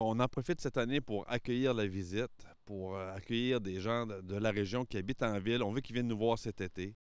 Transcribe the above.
On en profite cette année pour accueillir la visite, pour euh, accueillir des gens de la région qui habitent en ville. On veut qu'ils viennent nous voir cet été.